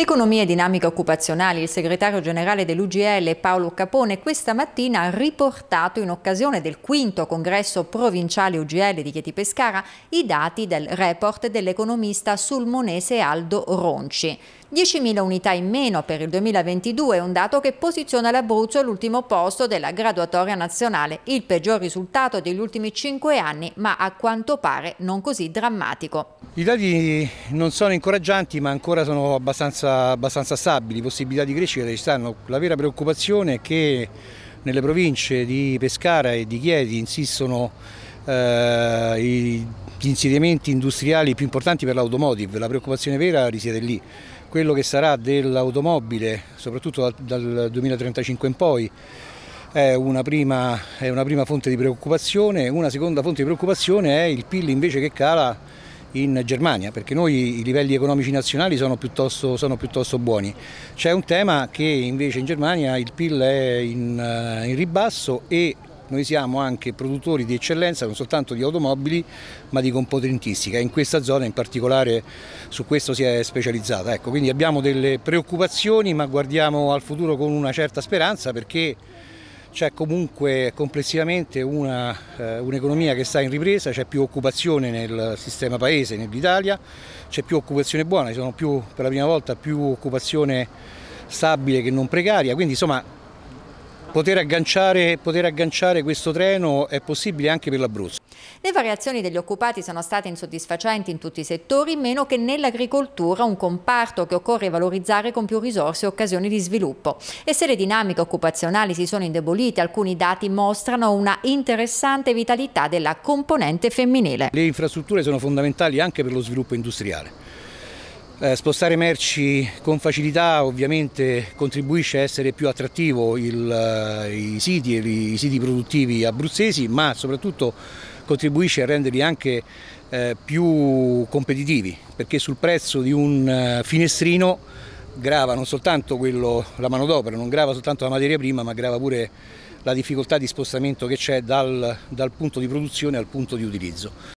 Economia e dinamica occupazionali, il segretario generale dell'UGL Paolo Capone questa mattina ha riportato in occasione del quinto congresso provinciale UGL di Chieti Pescara i dati del report dell'economista sulmonese Aldo Ronci. 10.000 unità in meno per il 2022 un dato che posiziona l'Abruzzo all'ultimo posto della graduatoria nazionale, il peggior risultato degli ultimi 5 anni, ma a quanto pare non così drammatico. I dati non sono incoraggianti, ma ancora sono abbastanza, abbastanza stabili, possibilità di crescita ci stanno. La vera preoccupazione è che nelle province di Pescara e di Chieti insistono eh, i gli insediamenti industriali più importanti per l'automotive, la preoccupazione vera risiede lì. Quello che sarà dell'automobile, soprattutto dal, 2035 in poi, è una, prima, è una prima fonte di preoccupazione. Una seconda fonte di preoccupazione è il PIL invece che cala in Germania, perché noi i livelli economici nazionali sono piuttosto, sono piuttosto, buoni. C'è un tema che invece in Germania il PIL è in, eh, in ribasso e noi siamo anche produttori di eccellenza non soltanto di automobili ma di componentistica. In questa zona in particolare su questo si è specializzata. Ecco, quindi abbiamo delle preoccupazioni ma guardiamo al futuro con una certa speranza perché c'è comunque complessivamente eh, un'economia eh, un che sta in ripresa, c'è più occupazione nel sistema paese, nell'Italia, c'è più occupazione buona, ci sono più, per la prima volta più occupazione stabile che non precaria, quindi insomma Poter agganciare, poter agganciare, questo treno è possibile anche per l'Abruzzo. Le variazioni degli occupati sono state insoddisfacenti in tutti i settori, meno che nell'agricoltura, un comparto che occorre valorizzare con più risorse e occasioni di sviluppo. E se le dinamiche occupazionali si sono indebolite, alcuni dati mostrano una interessante vitalità della componente femminile. Le infrastrutture sono fondamentali anche per lo sviluppo industriale eh, spostare merci con facilità ovviamente contribuisce a essere più attrattivo il, eh, i, siti, i, siti, produttivi abruzzesi, ma soprattutto contribuisce a renderli anche eh, più competitivi, perché sul prezzo di un eh, finestrino grava non soltanto quello, la manodopera, non grava soltanto la materia prima, ma grava pure la difficoltà di spostamento che c'è dal, dal punto di produzione al punto di utilizzo.